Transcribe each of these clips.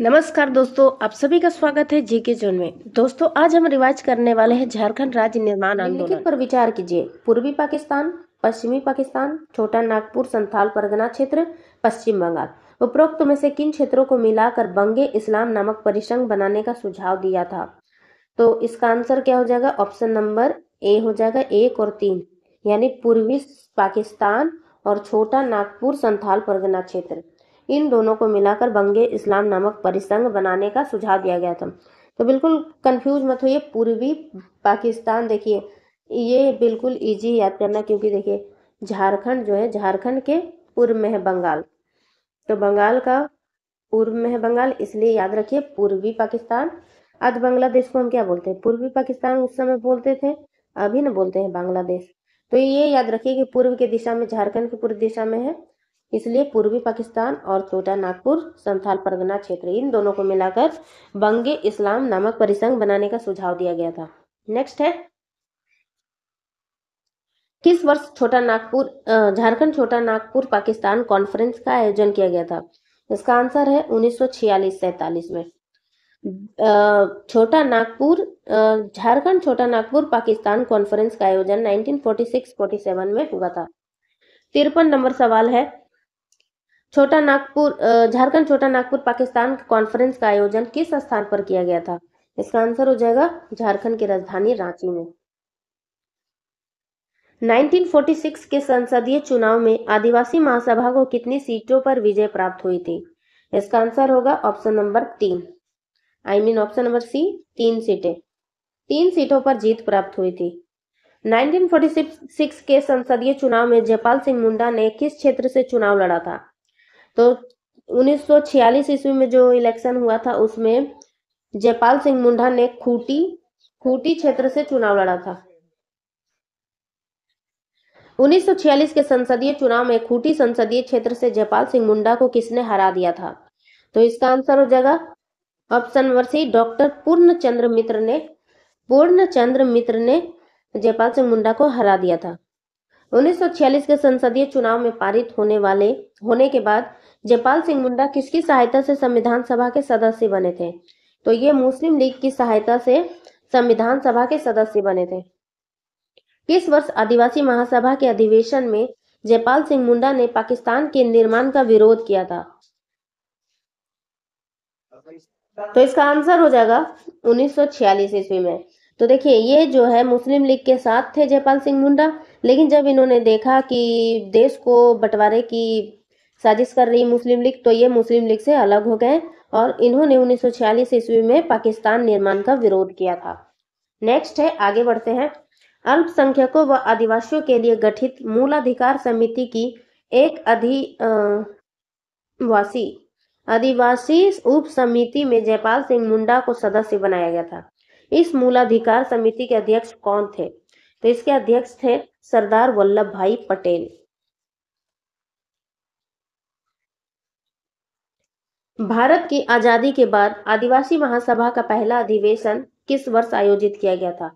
नमस्कार दोस्तों आप सभी का स्वागत है जीके जोन में दोस्तों आज हम रिवाज करने वाले हैं झारखंड राज्य निर्माण आंदोलन पर विचार कीजिए पूर्वी पाकिस्तान पश्चिमी पाकिस्तान छोटा नागपुर संथाल परगना क्षेत्र पश्चिम बंगाल उपरोक्त में से किन क्षेत्रों को मिलाकर बंगे इस्लाम नामक परिसंघ बनाने का सुझाव दिया था तो इसका आंसर क्या हो जाएगा ऑप्शन नंबर ए हो जाएगा एक और तीन यानी पूर्वी पाकिस्तान और छोटा नागपुर संथाल परगना क्षेत्र इन दोनों को मिलाकर बंगे इस्लाम नामक परिसंघ बनाने का सुझाव दिया गया था तो बिल्कुल कंफ्यूज मत होइए पूर्वी पाकिस्तान देखिए ये बिल्कुल इजी याद करना क्योंकि देखिए झारखंड जो है झारखंड के पूर्व में है बंगाल तो बंगाल का पूर्व में है बंगाल इसलिए याद रखिए पूर्वी पाकिस्तान आज बांग्लादेश को हम क्या बोलते हैं पूर्वी पाकिस्तान उस समय बोलते थे अभी ना बोलते हैं बांग्लादेश तो ये याद रखिए कि पूर्व की दिशा में झारखंड की पूर्व दिशा में है इसलिए पूर्वी पाकिस्तान और छोटा नागपुर संथाल परगना क्षेत्र इन दोनों को मिलाकर बंगे इस्लाम नामक परिसंघ बनाने का सुझाव दिया गया था नेक्स्ट है किस वर्ष छोटा नागपुर झारखंड छोटा नागपुर पाकिस्तान कॉन्फ्रेंस का आयोजन किया गया था इसका आंसर है उन्नीस सौ में छोटा नागपुर झारखंड छोटा नागपुर पाकिस्तान कॉन्फ्रेंस का आयोजन 1946-47 में हुआ था तिरपन नंबर सवाल है छोटा नागपुर झारखंड छोटा नागपुर पाकिस्तान कॉन्फ्रेंस का आयोजन किस स्थान पर किया गया था इसका आंसर हो जाएगा झारखंड की राजधानी रांची में 1946 के संसदीय चुनाव में आदिवासी महासभा को कितनी सीटों पर विजय प्राप्त हुई थी इसका आंसर होगा ऑप्शन नंबर तीन I mean option number C तीन सीटें तीन सीटों पर जीत प्राप्त हुई थी 1946 के संसदीय चुनाव में जयपाल सिंह मुंडा ने किस क्षेत्र से चुनाव लड़ा था तो 1946 ईस्वी में जो इलेक्शन हुआ था उसमें जयपाल सिंह मुंडा ने खूटी खूटी क्षेत्र से चुनाव लड़ा था 1946 के संसदीय चुनाव में खूटी संसदीय क्षेत्र से जयपाल सिंह मुंडा को किसने हरा दिया था तो इसका आंसर हो जाएगा option number C doctor Chandra Mitra ने पूर्ण चंद्र मित्र ने जयपाल सिंह मुंडा को हरा दिया था 1946 के संसदीय चुनाव में पारित होने वाले होने के बाद जयपाल सिंह मुंडा किसकी सहायता से संविधान सभा के सदस्य बने थे तो ये मुस्लिम लीग की सहायता से संविधान सभा के सदस्य बने थे किस वर्ष आदिवासी महासभा के अधिवेशन में जयपाल सिंह मुंडा ने पाकिस्तान के निर्माण का विरोध किया था तो इसका आंसर हो जाएगा 1946 ईस्वी में तो देखिए ये जो है मुस्लिम लीग के साथ थे जयपाल सिंह मुंडा लेकिन जब इन्होंने देखा कि देश को बंटवारे की साजिश कर रही मुस्लिम लीग तो ये मुस्लिम लीग से अलग हो गए और इन्होंने उन्नीस सौ ईस्वी में पाकिस्तान निर्माण का विरोध किया था नेक्स्ट है आगे बढ़ते हैं अल्पसंख्यकों व आदिवासियों के लिए गठित मूलाधिकार समिति की एक अधि वासी आदिवासी उप समिति में जयपाल सिंह मुंडा को सदस्य बनाया गया था इस मूलाधिकार समिति के अध्यक्ष कौन थे तो इसके अध्यक्ष थे सरदार वल्लभ भाई पटेल भारत की आजादी के बाद आदिवासी महासभा का पहला अधिवेशन किस वर्ष आयोजित किया गया था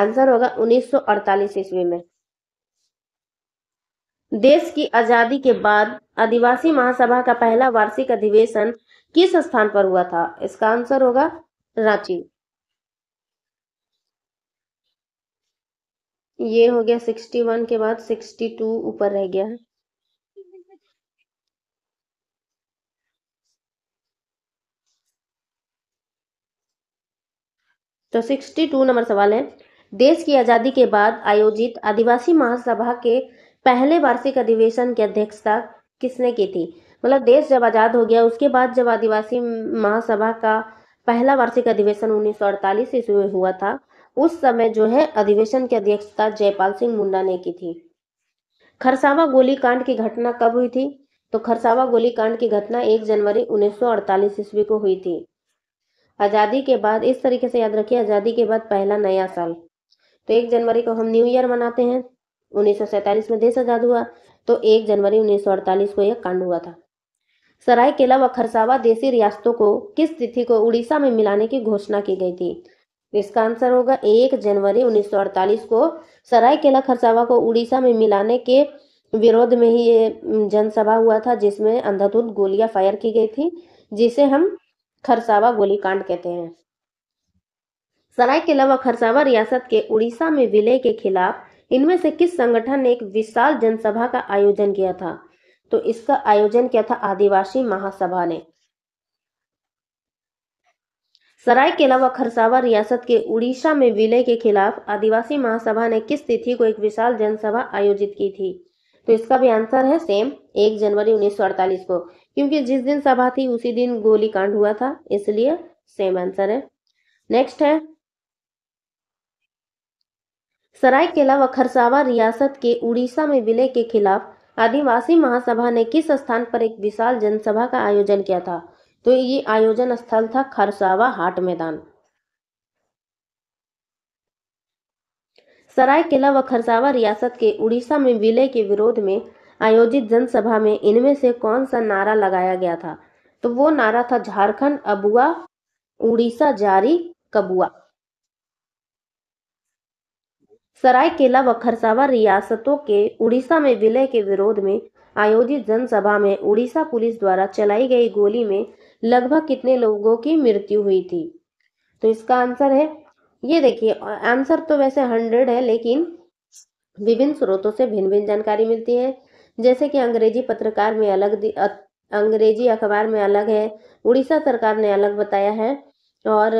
आंसर होगा 1948 ईस्वी में देश की आजादी के बाद आदिवासी महासभा का पहला वार्षिक अधिवेशन किस स्थान पर हुआ था इसका आंसर होगा रांची ये हो गया 61 के बाद 62 ऊपर रह गया है तो सिक्सटी टू नंबर सवाल है देश की आज़ादी के बाद आयोजित आदिवासी महासभा के पहले वार्षिक अधिवेशन की अध्यक्षता किसने की थी मतलब देश जब आज़ाद हो गया उसके बाद जब आदिवासी महासभा का पहला वार्षिक अधिवेशन 1948 ईस्वी में हुआ था उस समय जो है अधिवेशन की अध्यक्षता जयपाल सिंह मुंडा ने की थी खरसावा गोलीकांड की घटना कब हुई थी तो खरसावा गोलीकांड की घटना 1 जनवरी 1948 ईस्वी को हुई थी आज़ादी के बाद इस तरीके से याद रखिए आज़ादी के बाद पहला नया साल तो एक जनवरी को हम न्यू ईयर मनाते हैं उन्नीस में देश आज़ाद हुआ तो एक जनवरी उन्नीस को यह कांड हुआ था सराय केला व खरसावा देसी रियासतों को किस तिथि को उड़ीसा में मिलाने की घोषणा की गई थी तो इसका आंसर होगा एक जनवरी 1948 को सरायकेला खरसावा को उड़ीसा में मिलाने के विरोध में ही ये जनसभा हुआ था जिसमें अंधाधुंध गोलियां फायर की गई थी जिसे हम खरसावा गोलीकांड कहते हैं के अलावा खरसावा रियासत के उड़ीसा में विलय के खिलाफ इनमें से किस संगठन ने एक विशाल जनसभा का आयोजन किया था तो इसका आयोजन किया था आदिवासी महासभा ने सराय के अलावा खरसावा रियासत के उड़ीसा में विलय के खिलाफ आदिवासी महासभा ने किस तिथि को एक विशाल जनसभा आयोजित की थी तो इसका भी आंसर है सेम एक जनवरी 1948 को क्योंकि जिस दिन सभा थी उसी दिन गोलीकांड हुआ था इसलिए सेम आंसर है नेक्स्ट है सरायकेला व खरसावा रियासत के उड़ीसा में विलय के खिलाफ आदिवासी महासभा ने किस स्थान पर एक विशाल जनसभा का आयोजन किया था तो ये आयोजन स्थल था खरसावा हाट मैदान सरायकेला व खरसावा रियासत के उड़ीसा में विलय के विरोध में आयोजित जनसभा में इनमें से कौन सा नारा लगाया गया था तो वो नारा था झारखंड अबुआ उड़ीसा जारी कबुआ सरायकेला व खरसावा रियासतों के उड़ीसा में विलय के विरोध में आयोजित जनसभा में उड़ीसा पुलिस द्वारा चलाई गई गोली में लगभग कितने लोगों की मृत्यु हुई थी तो इसका आंसर है ये देखिए आंसर तो वैसे हंड्रेड है लेकिन विभिन्न स्रोतों से भिन्न भिन्न जानकारी मिलती है जैसे कि अंग्रेजी पत्रकार में अलग अंग्रेजी अखबार में अलग है उड़ीसा सरकार ने अलग बताया है और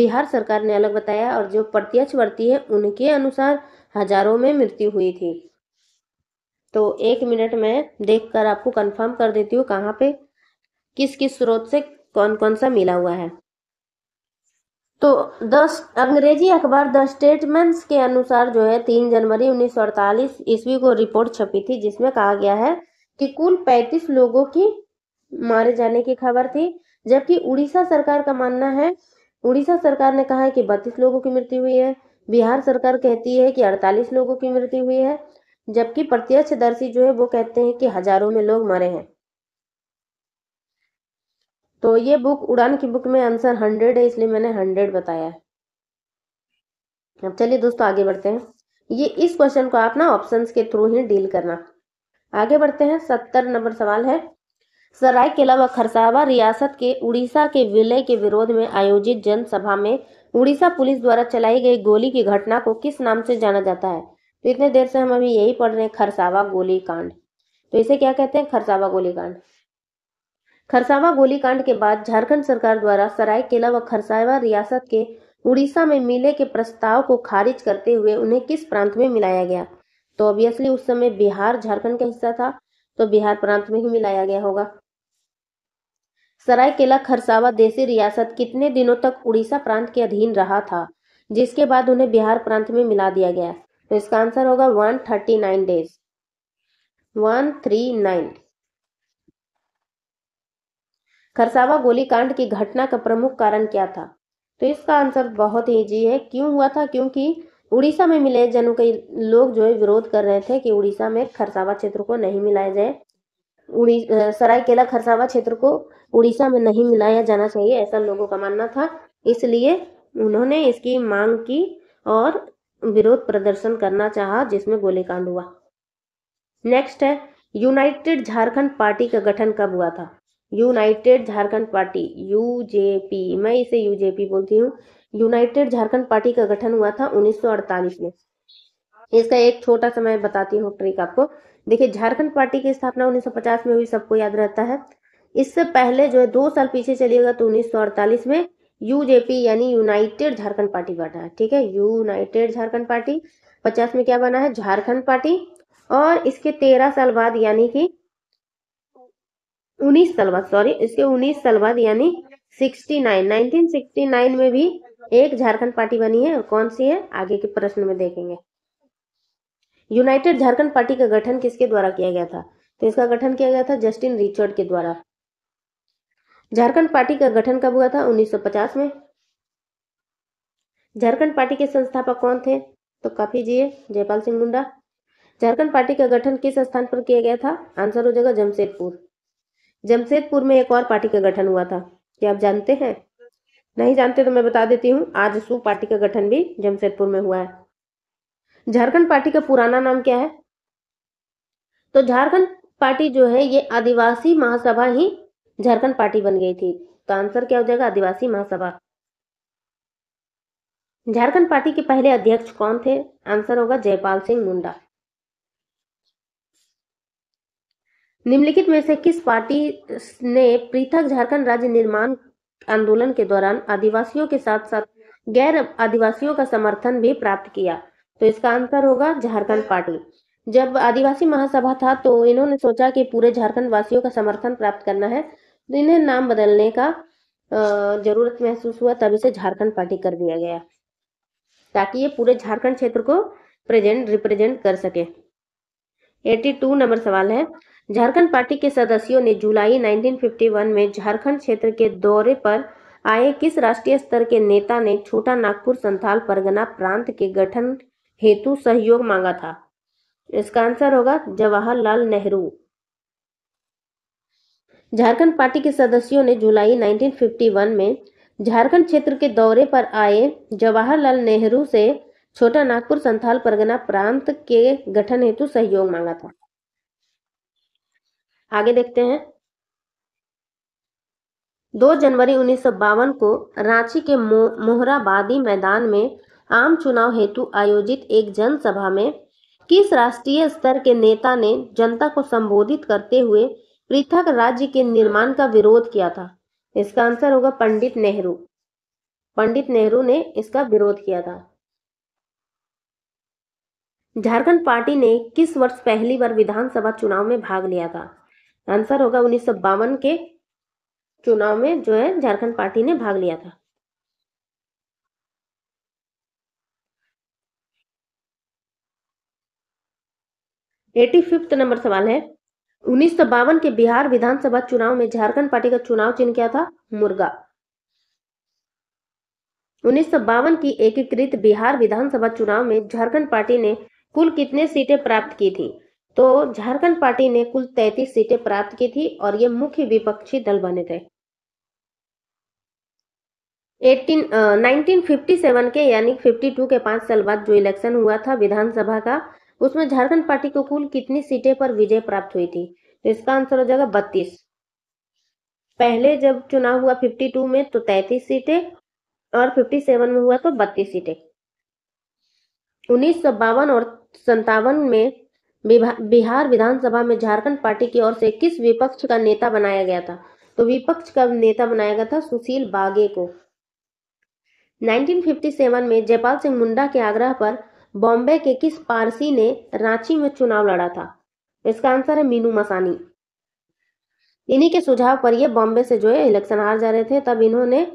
बिहार सरकार ने अलग बताया और जो प्रत्यक्ष वर्ती है उनके अनुसार हजारों में मृत्यु हुई थी तो एक मिनट में देखकर आपको कंफर्म कर देती हूँ कहाँ पे किस किस स्रोत से कौन कौन सा मिला हुआ है तो दस अंग्रेजी अखबार द स्टेटमेंट्स के अनुसार जो है तीन जनवरी उन्नीस सौ अड़तालीस ईस्वी को रिपोर्ट छपी थी जिसमें कहा गया है कि कुल पैंतीस लोगों की मारे जाने की खबर थी जबकि उड़ीसा सरकार का मानना है उड़ीसा सरकार ने कहा है कि बत्तीस लोगों की मृत्यु हुई है बिहार सरकार कहती है कि अड़तालीस लोगों की मृत्यु हुई है जबकि प्रत्यक्षदर्शी जो है वो कहते हैं कि हजारों में लोग मरे हैं तो ये बुक उड़ान की बुक में आंसर हंड्रेड है इसलिए मैंने हंड्रेड बताया है अब चलिए दोस्तों आगे बढ़ते हैं ये इस क्वेश्चन को आप ना ऑप्शन के थ्रू ही डील करना आगे बढ़ते हैं सत्तर नंबर सवाल है सराय सरायकेला व खरसावा रियासत के उड़ीसा के विलय के विरोध में आयोजित जनसभा में उड़ीसा पुलिस द्वारा चलाई गई गोली की घटना को किस नाम से जाना जाता है तो इतने देर से हम अभी यही पढ़ रहे हैं खरसावा गोली कांड तो इसे क्या कहते हैं खरसावा गोली कांड खरसावा गोलीकांड के बाद झारखंड सरकार द्वारा सरायकेला व खरसावा रियासत के उड़ीसा में मिले के प्रस्ताव को खारिज करते हुए उन्हें किस प्रांत में मिलाया गया तो ऑब्वियसली उस समय बिहार झारखंड का हिस्सा था तो बिहार प्रांत में ही मिलाया गया होगा सरायकेला खरसावा देसी रियासत कितने दिनों तक उड़ीसा प्रांत के अधीन रहा था जिसके बाद उन्हें बिहार प्रांत में मिला दिया गया तो इसका आंसर होगा one thirty nine days one three nine Kharsawan गोलीकांड की घटना का प्रमुख कारण क्या था तो इसका आंसर बहुत ईजी है क्यों हुआ था क्योंकि उड़ीसा में मिले जनों के लोग जो है विरोध कर रहे थे कि उड़ीसा में खरसावा क्षेत्र को नहीं मिलाया जाए उड़ी सरायकेला खरसावा क्षेत्र को उड़ीसा में नहीं मिलाया जाना चाहिए ऐसा लोगों का मानना था इसलिए उन्होंने इसकी मांग की और विरोध प्रदर्शन करना चाहा जिसमें गोलीकांड हुआ नेक्स्ट है यूनाइटेड झारखंड पार्टी का गठन कब हुआ था यूनाइटेड झारखंड पार्टी यूजेपी मैं इसे यूजेपी बोलती हूँ यूनाइटेड झारखंड पार्टी का गठन हुआ था 1948 में इसका एक छोटा सा मैं बताती हूँ ट्रिक आपको देखिए झारखंड पार्टी की स्थापना 1950 में हुई सबको याद रहता है इससे पहले जो है दो साल पीछे चलिएगा तो 1948 में यूजेपी यानी यूनाइटेड झारखंड पार्टी बना है ठीक है यूनाइटेड झारखंड पार्टी पचास में क्या बना है झारखंड पार्टी और इसके तेरह साल बाद यानी कि उन्नीस साल बाद सॉरी इसके उन्नीस साल बाद यानी sixty nine nineteen sixty nine में भी एक झारखंड पार्टी बनी है कौन सी है आगे के प्रश्न में देखेंगे यूनाइटेड झारखंड पार्टी का गठन किसके द्वारा किया गया था तो इसका गठन किया गया था जस्टिन रिचर्ड के द्वारा झारखंड पार्टी का गठन कब हुआ था 1950 में झारखंड पार्टी के संस्थापक कौन थे तो काफी जी जयपाल सिंह मुंडा झारखंड पार्टी का गठन किस स्थान पर किया गया था आंसर हो जाएगा जमशेदपुर जमशेदपुर में एक और पार्टी का गठन हुआ था क्या आप जानते हैं नहीं जानते तो मैं बता देती हूँ आज सू पार्टी का गठन भी जमशेदपुर में हुआ है झारखंड पार्टी का पुराना नाम क्या है तो झारखंड पार्टी जो है ये आदिवासी महासभा ही झारखंड पार्टी बन गई थी तो आंसर क्या हो जाएगा आदिवासी महासभा झारखंड पार्टी के पहले अध्यक्ष कौन थे आंसर होगा जयपाल सिंह मुंडा निम्नलिखित में से किस पार्टी ने पृथक झारखंड राज्य निर्माण आंदोलन के दौरान आदिवासियों के साथ साथ गैर आदिवासियों का समर्थन भी प्राप्त किया तो इसका आंसर होगा झारखंड पार्टी जब आदिवासी महासभा था तो इन्होंने सोचा कि पूरे झारखंड वासियों का समर्थन प्राप्त करना है तो इन्हें नाम बदलने का जरूरत महसूस हुआ तब इसे झारखंड पार्टी कर दिया गया ताकि ये पूरे झारखंड क्षेत्र को प्रेजेंट रिप्रेजेंट कर सके 82 नंबर सवाल है झारखंड पार्टी के सदस्यों ने जुलाई 1951 में झारखंड क्षेत्र के दौरे पर आए किस राष्ट्रीय स्तर के नेता ने छोटा नागपुर संथाल परगना प्रांत के गठन हेतु सहयोग मांगा था इसका आंसर होगा जवाहरलाल नेहरू झारखंड पार्टी के सदस्यों ने जुलाई 1951 में झारखंड क्षेत्र के दौरे पर आए जवाहरलाल नेहरू से छोटा नागपुर संथाल परगना प्रांत के गठन हेतु सहयोग मांगा था आगे देखते हैं दो जनवरी उन्नीस को रांची के मो, मोहराबादी मैदान में आम चुनाव हेतु आयोजित एक जनसभा में किस राष्ट्रीय स्तर के नेता ने जनता को संबोधित करते हुए पृथक राज्य के निर्माण का विरोध किया था इसका आंसर होगा पंडित नेहरू पंडित नेहरू ने इसका विरोध किया था झारखंड पार्टी ने किस वर्ष पहली बार विधानसभा चुनाव में भाग लिया था आंसर होगा उन्नीस के चुनाव में जो है झारखंड पार्टी ने भाग लिया था एटी फिफ्थ नंबर सवाल है उन्नीस के बिहार विधानसभा चुनाव में झारखंड पार्टी का चुनाव चिन्ह क्या था मुर्गा उन्नीस की एकीकृत बिहार विधानसभा चुनाव में झारखंड पार्टी ने कुल कितने सीटें प्राप्त की थी तो झारखंड पार्टी ने कुल तैतीस सीटें प्राप्त की थी और ये मुख्य विपक्षी दल बने थे 18 uh, 1957 के यानी 52 के पांच साल बाद जो इलेक्शन हुआ था विधानसभा का उसमें झारखंड पार्टी को कुल कितनी सीटें पर विजय प्राप्त हुई थी तो इसका आंसर हो जाएगा बत्तीस पहले जब चुनाव हुआ 52 में तो 33 सीटें और 57 में हुआ तो 32 सीटें उन्नीस और संतावन में बिहार विधानसभा में झारखंड पार्टी की ओर से किस विपक्ष का नेता बनाया गया था तो विपक्ष का नेता बनाया गया था सुशील बागे को 1957 में जयपाल सिंह मुंडा के आग्रह पर बॉम्बे के किस पारसी ने रांची में चुनाव लड़ा था इसका आंसर है मीनू मसानी इन्हीं के सुझाव पर ये बॉम्बे से जो है इलेक्शन हार जा रहे थे तब इन्होंने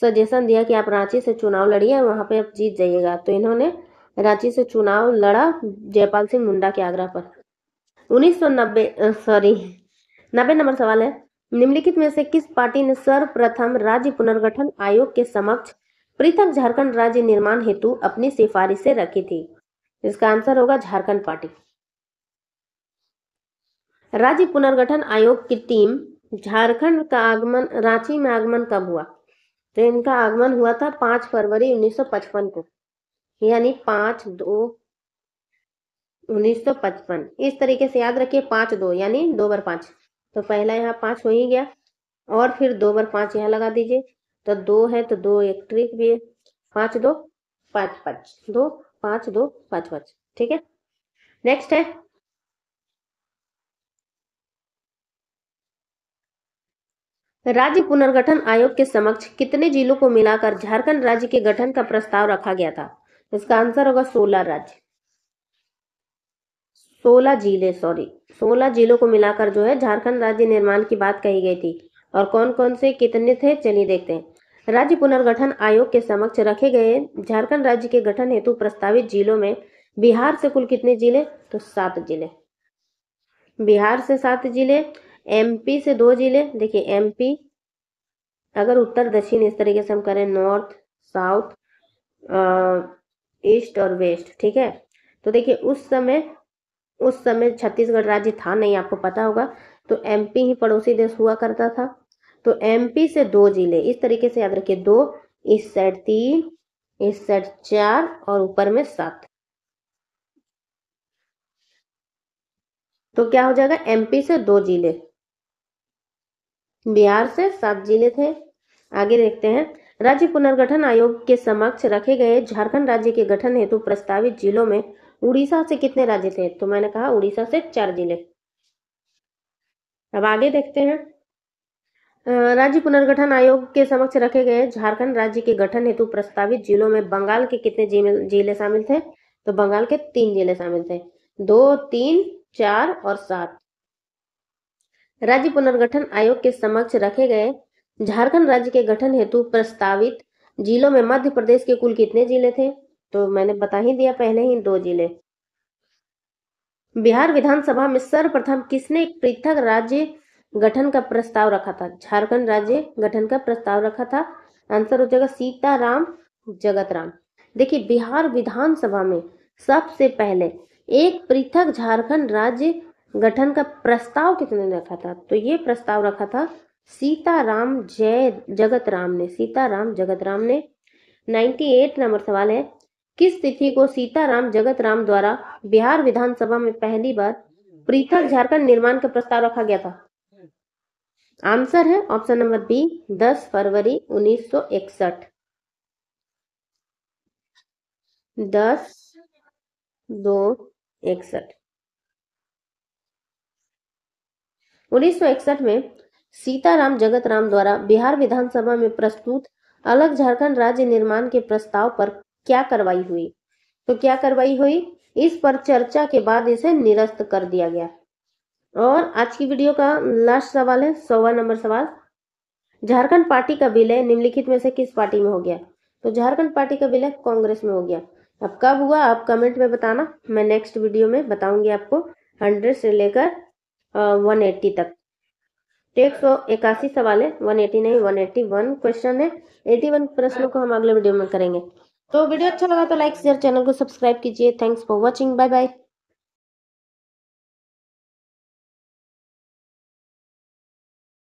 सजेशन दिया कि आप रांची से चुनाव लड़िए वहां पे आप जीत जाइएगा तो इन्होंने रांची से चुनाव लड़ा जयपाल सिंह मुंडा के आगरा पर 1990 सॉरी नब्बे नंबर सवाल है निम्नलिखित में से किस पार्टी ने सर्वप्रथम राज्य पुनर्गठन आयोग के समक्ष पृथक झारखंड राज्य निर्माण हेतु अपनी सिफारिशें रखी थी इसका आंसर होगा झारखंड पार्टी राज्य पुनर्गठन आयोग की टीम झारखंड का आगमन रांची में आगमन कब हुआ तो इनका आगमन हुआ था पांच फरवरी 1955 को यानी पांच दो उन्नीस सौ पचपन इस तरीके से याद रखिए पांच दो यानी दो बार पांच तो पहला यहाँ पांच हो ही गया और फिर दो बार पांच यहाँ लगा दीजिए तो दो है तो दो एक ट्रिक भी है पांच दो पांच पांच दो पांच दो पांच पांच ठीक है नेक्स्ट है राज्य पुनर्गठन आयोग के समक्ष कितने जिलों को मिलाकर झारखंड राज्य के गठन का प्रस्ताव रखा गया था इसका आंसर होगा सोलह राज्य सोलह जिले सॉरी सोलह जिलों को मिलाकर जो है झारखंड राज्य निर्माण की बात कही गई थी और कौन कौन से कितने थे चलिए देखते हैं राज्य पुनर्गठन आयोग के समक्ष रखे गए झारखंड राज्य के गठन हेतु प्रस्तावित जिलों में बिहार से कुल कितने जिले तो सात जिले बिहार से सात जिले एमपी से दो जिले देखिए एमपी अगर उत्तर दक्षिण इस तरीके से हम करें नॉर्थ साउथ ईस्ट और वेस्ट ठीक है तो देखिए उस समय उस समय छत्तीसगढ़ राज्य था नहीं आपको पता होगा तो एमपी ही पड़ोसी देश हुआ करता था तो एमपी से दो जिले इस तरीके से याद रखिए दो इस साइड तीन इस साइड चार और ऊपर में सात तो क्या हो जाएगा एमपी से दो जिले बिहार से सात जिले थे आगे देखते हैं राज्य पुनर्गठन आयोग के समक्ष रखे गए झारखंड राज्य के गठन हेतु प्रस्तावित जिलों में उड़ीसा से कितने राज्य थे तो मैंने कहा उड़ीसा से चार जिले अब आगे देखते हैं राज्य पुनर्गठन आयोग के समक्ष रखे गए झारखंड राज्य के गठन हेतु प्रस्तावित जिलों में बंगाल के कितने जिले शामिल थे तो बंगाल के तीन जिले शामिल थे दो तीन चार और सात राज्य पुनर्गठन आयोग के समक्ष रखे गए झारखंड राज्य के गठन हेतु प्रस्तावित जिलों में मध्य प्रदेश के कुल कितने जिले थे तो मैंने बता ही दिया पहले ही दो जिले बिहार विधानसभा में सर्वप्रथम किसने पृथक राज्य गठन का प्रस्ताव रखा था झारखंड राज्य गठन का प्रस्ताव रखा था आंसर हो जाएगा सीताराम जगत राम देखिये बिहार विधानसभा में सबसे पहले एक पृथक झारखंड राज्य गठन का प्रस्ताव किसने रखा था तो ये प्रस्ताव रखा था सीताराम जय जगत राम ने सीताराम जगत राम ने 98 नंबर सवाल है किस तिथि को सीताराम जगत राम द्वारा बिहार विधानसभा में पहली बार पृथक झारखंड निर्माण का प्रस्ताव रखा गया था आंसर है ऑप्शन नंबर बी 10 फरवरी 1961 दस दो इकसठ उन्नीस में सीताराम जगत राम द्वारा बिहार विधानसभा में प्रस्तुत अलग झारखंड राज्य निर्माण के प्रस्ताव पर क्या कार्रवाई हुई तो क्या कार्रवाई हुई इस पर चर्चा के बाद इसे निरस्त कर दिया गया और आज की वीडियो का लास्ट सवाल है सोवा नंबर सवाल झारखंड पार्टी का विलय निम्नलिखित में से किस पार्टी में हो गया तो झारखंड पार्टी का विलय कांग्रेस में हो गया अब कब हुआ आप कमेंट में बताना मैं नेक्स्ट वीडियो में बताऊंगी आपको हंड्रेड से लेकर वन एट्टी तक एक सौ इक्यासी सवाल है वन एटी नहीं वन एटी वन क्वेश्चन है एटी वन प्रश्नों को हम अगले वीडियो में करेंगे तो वीडियो अच्छा लगा तो लाइक शेयर चैनल को सब्सक्राइब कीजिए thanks for watching bye bye